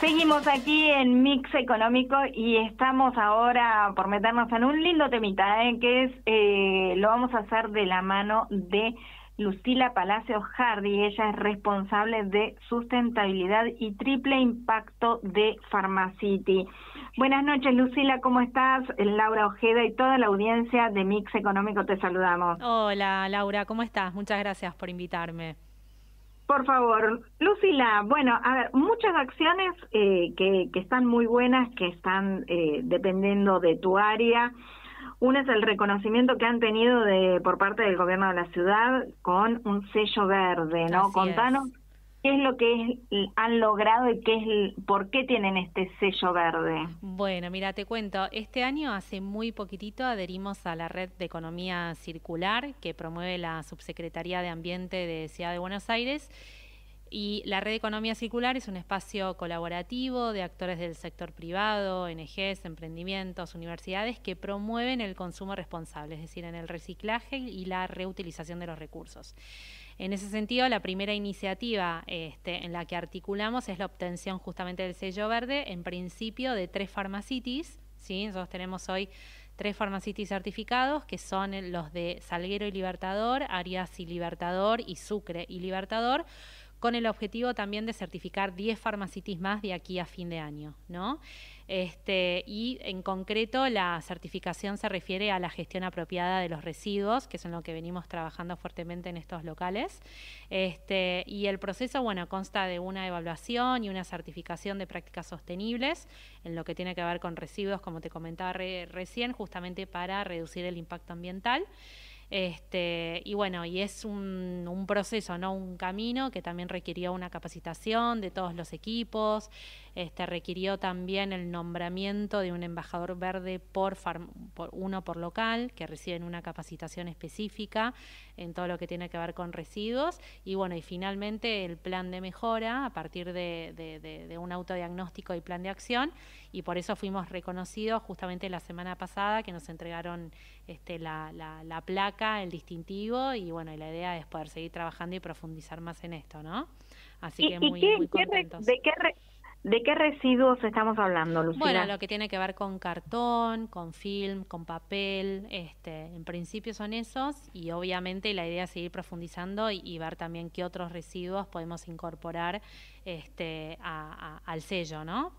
Seguimos aquí en Mix Económico y estamos ahora por meternos en un lindo temita, ¿eh? que es, eh, lo vamos a hacer de la mano de Lucila Palacio Hardy. Ella es responsable de sustentabilidad y triple impacto de Pharmacity. Buenas noches, Lucila, ¿cómo estás? Laura Ojeda y toda la audiencia de Mix Económico te saludamos. Hola, Laura, ¿cómo estás? Muchas gracias por invitarme. Por favor, Lucila, bueno, a ver, muchas acciones eh, que, están muy buenas, que están eh, dependiendo de tu área. Una es el reconocimiento que han tenido de, por parte del gobierno de la ciudad con un sello verde, ¿no? Contanos qué es lo que han logrado y qué es, por qué tienen este sello verde. Bueno, mira, te cuento, este año hace muy poquitito adherimos a la red de economía circular que promueve la Subsecretaría de Ambiente de Ciudad de Buenos Aires. Y la Red de Economía Circular es un espacio colaborativo de actores del sector privado, ONGs, emprendimientos, universidades que promueven el consumo responsable, es decir, en el reciclaje y la reutilización de los recursos. En ese sentido, la primera iniciativa este, en la que articulamos es la obtención justamente del sello verde, en principio de tres farmacitis, ¿sí? Nosotros tenemos hoy tres farmacitis certificados, que son los de Salguero y Libertador, Arias y Libertador y Sucre y Libertador, con el objetivo también de certificar 10 farmacitis más de aquí a fin de año, ¿no? Este, y en concreto la certificación se refiere a la gestión apropiada de los residuos, que es en lo que venimos trabajando fuertemente en estos locales. Este, y el proceso, bueno, consta de una evaluación y una certificación de prácticas sostenibles en lo que tiene que ver con residuos, como te comentaba recién, justamente para reducir el impacto ambiental. Este, y bueno, y es un, proceso, ¿no? Un camino que también requirió una capacitación de todos los equipos, este, requirió también el nombramiento de un embajador verde por, por uno por local, que reciben una capacitación específica en todo lo que tiene que ver con residuos. Y bueno, y finalmente el plan de mejora a partir de, de un autodiagnóstico y plan de acción. Y por eso fuimos reconocidos justamente la semana pasada que nos entregaron este, la, placa, el distintivo, y bueno, la idea es poder seguir trabajando y profundizar más en esto, ¿no? Así que muy, ¿De qué, residuos estamos hablando, Lucía? Bueno, lo que tiene que ver con cartón, con film, con papel, este, en principio son esos, y obviamente la idea es seguir profundizando y, ver también qué otros residuos podemos incorporar este, al sello, ¿no?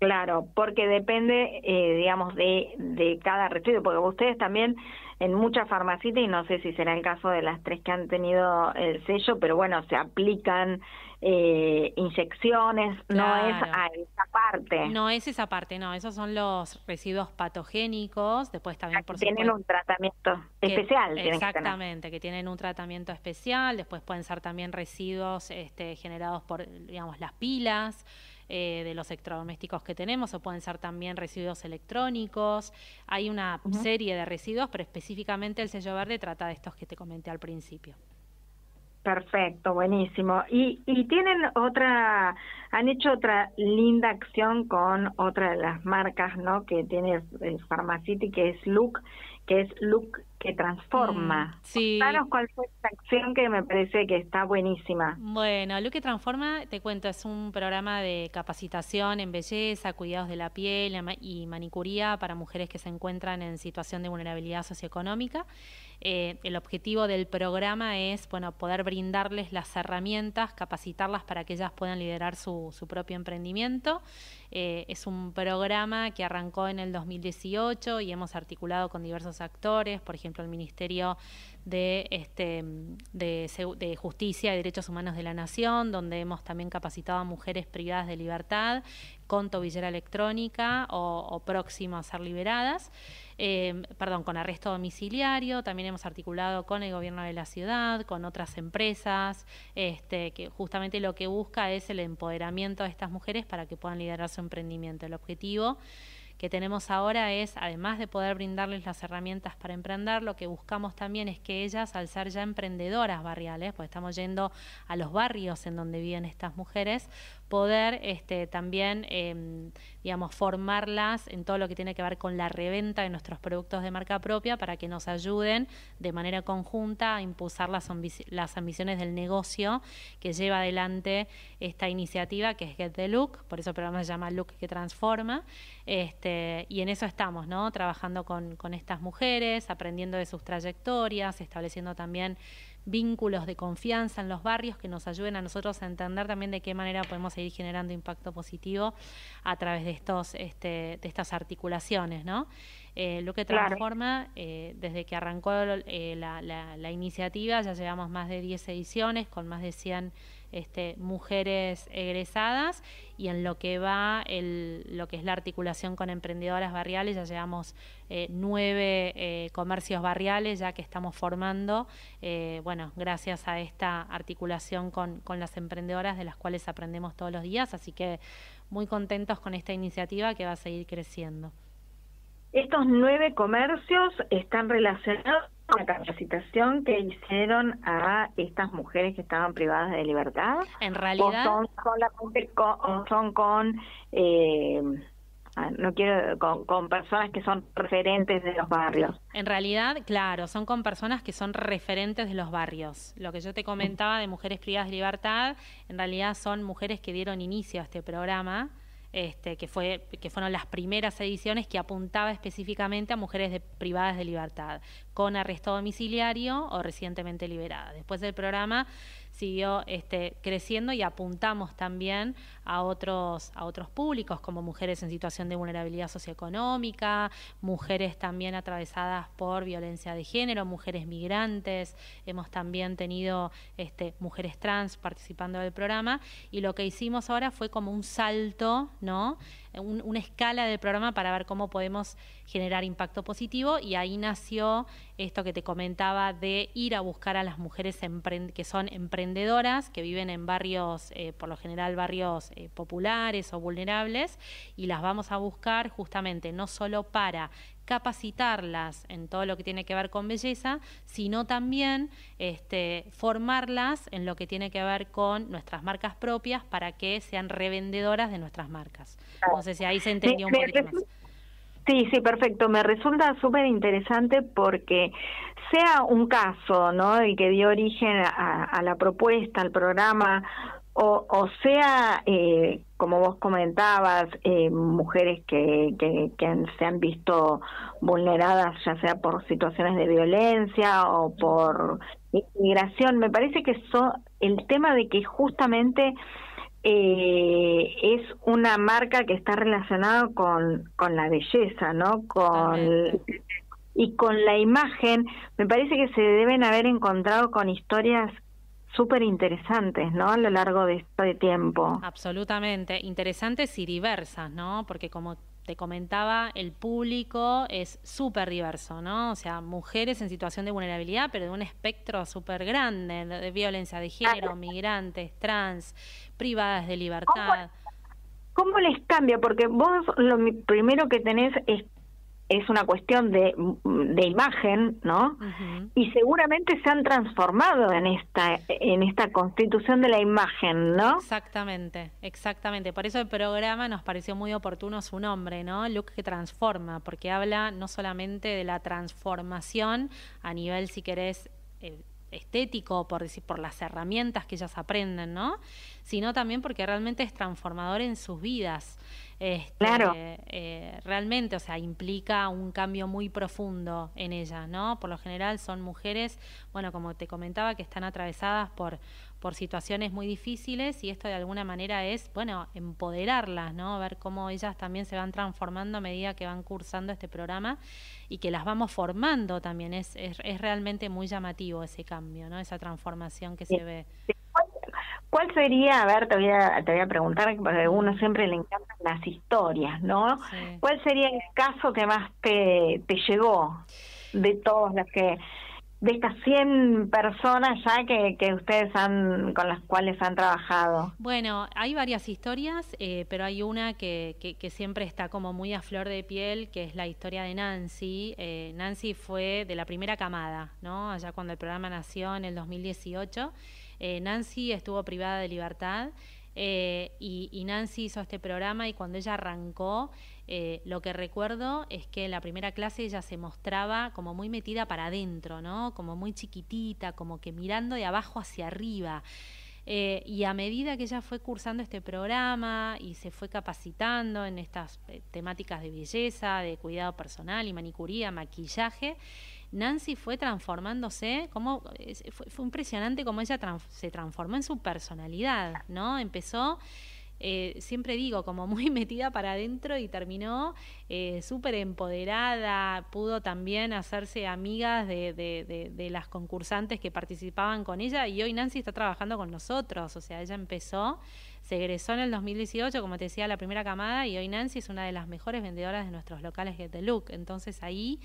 Claro, porque depende, eh, digamos, de, cada residuo. porque ustedes también en muchas farmacitas, y no sé si será el caso de las tres que han tenido el sello, pero bueno, se aplican eh, inyecciones, no es a esa parte. No es esa parte, no, esos son los residuos patogénicos, después también ah, por Tienen un tratamiento especial. Exactamente, que, tienen un tratamiento especial, después pueden ser también residuos este, generados por, digamos, las pilas. Eh, de los electrodomésticos que tenemos o pueden ser también residuos electrónicos. Hay una serie de residuos, pero específicamente el sello verde trata de estos que te comenté al principio. Perfecto, buenísimo. Y, tienen otra, han hecho otra linda acción con otra de las marcas, ¿no? Que tiene el Farmacity, que es Look, que es Look que transforma. Mm, sí. cuál fue esta acción que me parece que está buenísima. Bueno, Lo que Transforma, te cuento, es un programa de capacitación en belleza, cuidados de la piel y manicuría para mujeres que se encuentran en situación de vulnerabilidad socioeconómica. Eh, el objetivo del programa es bueno, poder brindarles las herramientas, capacitarlas para que ellas puedan liderar su, propio emprendimiento. Eh, es un programa que arrancó en el 2018 y hemos articulado con diversos actores, por ejemplo, ejemplo, el Ministerio este, de, Justicia y Derechos Humanos de la Nación, donde hemos también capacitado a mujeres privadas de libertad con tobillera electrónica o, o próximas a ser liberadas, em, perdón, con arresto domiciliario, también hemos articulado con el gobierno de la ciudad, con otras empresas, este, que justamente lo que busca es el empoderamiento de estas mujeres para que puedan liderar su emprendimiento. El objetivo que tenemos ahora es, además de poder brindarles las herramientas para emprender, lo que buscamos también es que ellas, al ser ya emprendedoras barriales, pues estamos yendo a los barrios en donde viven estas mujeres, poder este, también, em, digamos, formarlas en todo lo que tiene que ver con la reventa de nuestros productos de marca propia para que nos ayuden de manera conjunta a impulsar las, ambiciones del negocio que lleva adelante esta iniciativa que es Get the Look, por eso el programa se llama Look que Transforma, este, y en eso estamos, ¿no? Trabajando con, con estas mujeres, aprendiendo de sus trayectorias, estableciendo también vínculos de confianza en los barrios que nos ayuden a nosotros a entender también de qué manera podemos seguir generando impacto positivo a través de estos este, de estas articulaciones, ¿no? Eh, lo que transforma, eh, desde que arrancó eh, la, iniciativa, ya llevamos más de 10 ediciones con más de 100 este, mujeres egresadas y en lo que va lo que es la articulación con emprendedoras barriales, ya llevamos eh, nueve eh, comercios barriales ya que estamos formando, eh, bueno, gracias a esta articulación con, con las emprendedoras de las cuales aprendemos todos los días, así que muy contentos con esta iniciativa que va a seguir creciendo. Estos nueve comercios están relacionados una capacitación que hicieron a estas mujeres que estaban privadas de libertad. En realidad. son eh, ah, no quiero con, personas que son referentes de los barrios. En realidad, claro, son con personas que son referentes de los barrios. Lo que yo te comentaba de mujeres privadas de libertad, en realidad son mujeres que dieron inicio a este programa este, que, fue, que fueron las primeras ediciones que apuntaba específicamente a mujeres de, privadas de libertad, con arresto domiciliario o recientemente liberadas. Después del programa siguió este, creciendo y apuntamos también a otros, a otros públicos, como mujeres en situación de vulnerabilidad socioeconómica, mujeres también atravesadas por violencia de género, mujeres migrantes, hemos también tenido este, mujeres trans participando del programa y lo que hicimos ahora fue como un salto, ¿no? una escala del programa para ver cómo podemos generar impacto positivo y ahí nació esto que te comentaba de ir a buscar a las mujeres que son emprendedoras, que viven en barrios, eh, por lo general barrios eh, populares o vulnerables, y las vamos a buscar justamente no solo para capacitarlas en todo lo que tiene que ver con belleza, sino también este, formarlas en lo que tiene que ver con nuestras marcas propias para que sean revendedoras de nuestras marcas. No sé si ahí se entendió un poquito más. Sí, sí, perfecto. Me resulta súper interesante porque sea un caso, ¿no? El que dio origen a, la propuesta, al programa, o, sea eh, como vos comentabas, eh, mujeres que, se han visto vulneradas ya sea por situaciones de violencia o por migración. Me parece que so, el tema de que justamente eh, es una marca que está relacionada con, con la belleza, ¿no? Con, y con la imagen, me parece que se deben haber encontrado con historias súper interesantes, ¿no? A lo largo de este tiempo. Absolutamente, interesantes y diversas, ¿no? Porque como te comentaba, el público es súper diverso, ¿no? O sea, mujeres en situación de vulnerabilidad, pero de un espectro súper grande de violencia de género, migrantes, trans, privadas de libertad. ¿Cómo, ¿Cómo, les cambia? Porque vos lo primero que tenés es es una cuestión de, de imagen, ¿no? Y seguramente se han transformado en esta, en esta constitución de la imagen, ¿no? Exactamente, exactamente. Por eso el programa nos pareció muy oportuno su nombre, ¿no? Look que transforma, porque habla no solamente de la transformación a nivel, si querés, eh, estético, por decir, por las herramientas que ellas aprenden, ¿no? Sino también porque realmente es transformador en sus vidas. Este, claro. Eh, realmente, o sea, implica un cambio muy profundo en ellas, ¿no? Por lo general son mujeres, bueno, como te comentaba, que están atravesadas por por situaciones muy difíciles y esto de alguna manera es, bueno, empoderarlas, ¿no? Ver cómo ellas también se van transformando a medida que van cursando este programa y que las vamos formando también. Es, es, es realmente muy llamativo ese cambio, ¿no? Esa transformación que se ve. ¿Cuál sería, a ver, te voy a, te voy a preguntar, porque a uno siempre le encantan las historias, ¿no? ¿Cuál sería el caso que más te, te llegó de todos los que de estas 100 personas ya que, ustedes han, con las cuales han trabajado? Bueno, hay varias historias, eh, pero hay una que, siempre está como muy a flor de piel, que es la historia de Nancy. Eh, Nancy fue de la primera camada, ¿no? Allá cuando el programa nació en el 2018. Eh, Nancy estuvo privada de libertad. y Nancy hizo este programa y cuando ella arrancó, eh, lo que recuerdo es que en la primera clase ella se mostraba como muy metida para adentro, ¿no? Como muy chiquitita, como que mirando de abajo hacia arriba. Eh, y a medida que ella fue cursando este programa y se fue capacitando en estas eh, temáticas de belleza, de cuidado personal y manicuría, maquillaje, Nancy fue transformándose, como, fue, impresionante cómo ella se transformó en su personalidad, ¿no? Empezó eh, siempre digo, como muy metida para adentro y terminó eh, súper empoderada, pudo también hacerse amigas de, las concursantes que participaban con ella y hoy Nancy está trabajando con nosotros, o sea, ella empezó, se egresó en el 2018, como te decía, la primera camada y hoy Nancy es una de las mejores vendedoras de nuestros locales de the Look, entonces ahí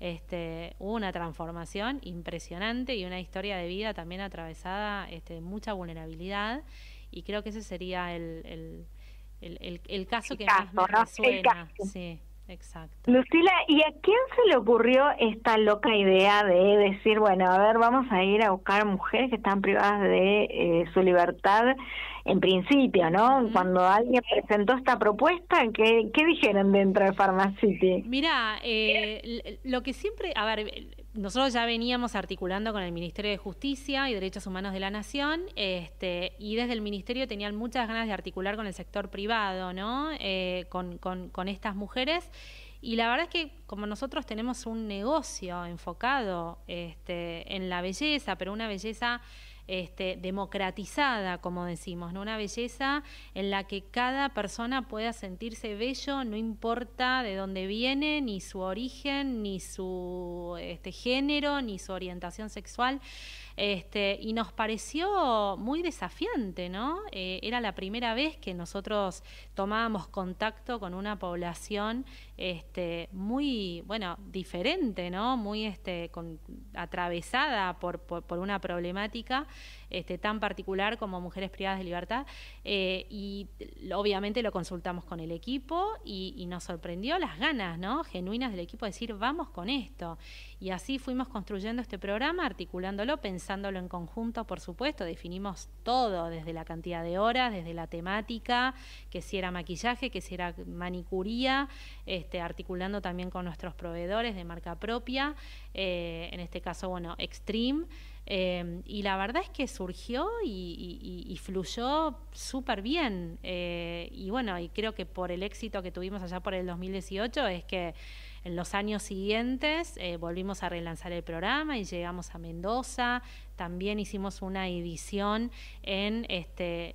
este, hubo una transformación impresionante y una historia de vida también atravesada este, de mucha vulnerabilidad y creo que ese sería el, el, el, el, caso que más me Sí, exacto. Lucila, ¿y a quién se le ocurrió esta loca idea de decir, bueno, a ver, vamos a ir a buscar mujeres que están privadas de eh, su libertad en principio, ¿no? Cuando alguien presentó esta propuesta, ¿qué, qué dijeron dentro de Pharmacity? Eh, Mira, lo que siempre, a ver, nosotros ya veníamos articulando con el Ministerio de Justicia y Derechos Humanos de la Nación, este, y desde el Ministerio tenían muchas ganas de articular con el sector privado, ¿no? Eh, con, estas mujeres. Y la verdad es que como nosotros tenemos un negocio enfocado este, en la belleza, pero una belleza este, democratizada, como decimos, ¿no? una belleza en la que cada persona pueda sentirse bello, no importa de dónde viene, ni su origen, ni su este, género, ni su orientación sexual. Este, y nos pareció muy desafiante, ¿no? Eh, era la primera vez que nosotros tomábamos contacto con una población este, muy, bueno, diferente, ¿no? Muy este, atravesada por, por, por una problemática este, tan particular como Mujeres Privadas de Libertad. Eh, y obviamente lo consultamos con el equipo y, nos sorprendió las ganas ¿no? genuinas del equipo de decir, vamos con esto. Y así fuimos construyendo este programa, articulándolo, pensándolo en conjunto, por supuesto, definimos todo, desde la cantidad de horas, desde la temática, que si era maquillaje, que si era manicuría, este, articulando también con nuestros proveedores de marca propia, eh, en este caso, bueno, Extreme. Em, y la verdad es que surgió y, fluyó súper bien. Eh, y bueno, y creo que por el éxito que tuvimos allá por el 2018 es que en los años siguientes eh, volvimos a relanzar el programa y llegamos a Mendoza. También hicimos una edición en, este,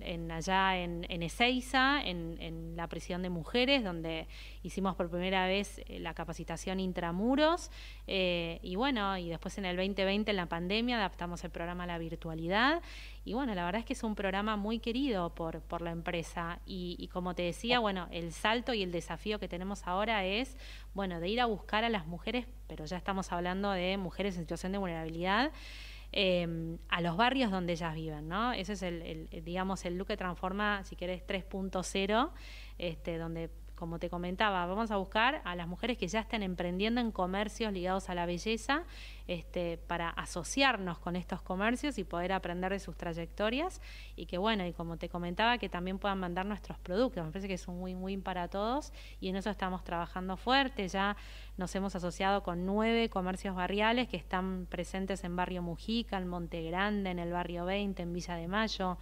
en, allá en, en Ezeiza, en, la prisión de mujeres, donde hicimos por primera vez eh, la capacitación intramuros. Eh, y bueno, y después en el 2020, en la pandemia, adaptamos el programa a la virtualidad. Y bueno, la verdad es que es un programa muy querido por, por la empresa y, como te decía, oh. bueno, el salto y el desafío que tenemos ahora es, bueno, de ir a buscar a las mujeres, pero ya estamos hablando de mujeres en situación de vulnerabilidad. Em, a los barrios donde ellas viven, ¿no? Ese es el, digamos, el look que transforma, si querés, 3.0, este, donde como te comentaba, vamos a buscar a las mujeres que ya estén emprendiendo en comercios ligados a la belleza, este, para asociarnos con estos comercios y poder aprender de sus trayectorias. Y que bueno, y como te comentaba, que también puedan mandar nuestros productos. Me parece que es un win-win para todos y en eso estamos trabajando fuerte. Ya nos hemos asociado con nueve comercios barriales que están presentes en Barrio Mujica, en Monte Grande, en el Barrio 20, en Villa de Mayo.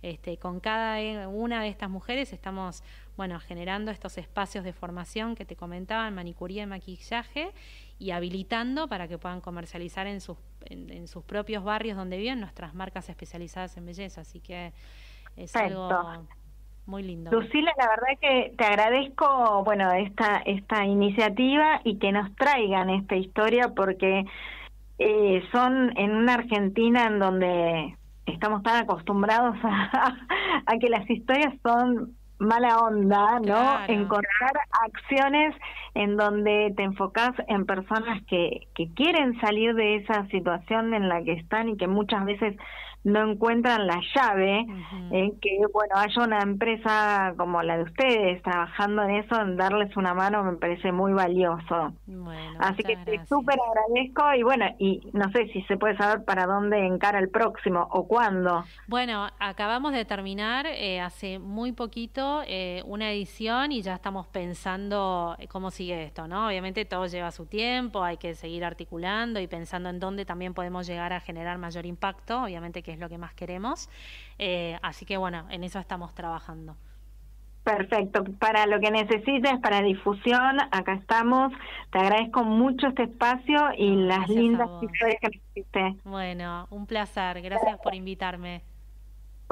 Este, con cada eh, una de estas mujeres estamos bueno, generando estos espacios de formación que te comentaba manicuría y maquillaje y habilitando para que puedan comercializar en sus, en, sus propios barrios donde viven nuestras marcas especializadas en belleza. Así que es algo muy lindo. Lucila, la verdad que te agradezco, bueno, esta, esta iniciativa y que nos traigan esta historia porque eh, son en una Argentina en donde estamos tan acostumbrados a que las historias son mala onda, ¿no? Encontrar acciones en donde te enfocas en personas que, que quieren salir de esa situación en la que están y que muchas veces no encuentran la llave, en eh, que bueno, haya una empresa como la de ustedes trabajando en eso, en darles una mano me parece muy valioso. Así que te súper agradezco y bueno, y no sé si se puede saber para dónde encara el próximo o cuándo. Bueno, acabamos de terminar eh, hace muy poquito eh, una edición y ya estamos pensando eh, cómo sigue esto, ¿no? Obviamente todo lleva su tiempo, hay que seguir articulando y pensando en dónde también podemos llegar a generar mayor impacto, obviamente que es lo que más queremos. Eh, así que bueno, en eso estamos trabajando. Perfecto, para lo que necesites, para difusión, acá estamos. Te agradezco mucho este espacio y las lindas historias que me Bueno, un placer. Gracias por invitarme.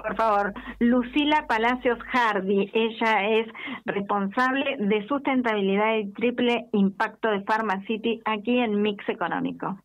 Por favor, Lucila Palacios Hardy, ella es responsable de sustentabilidad y triple impacto de PharmaCity aquí en Mix Económico.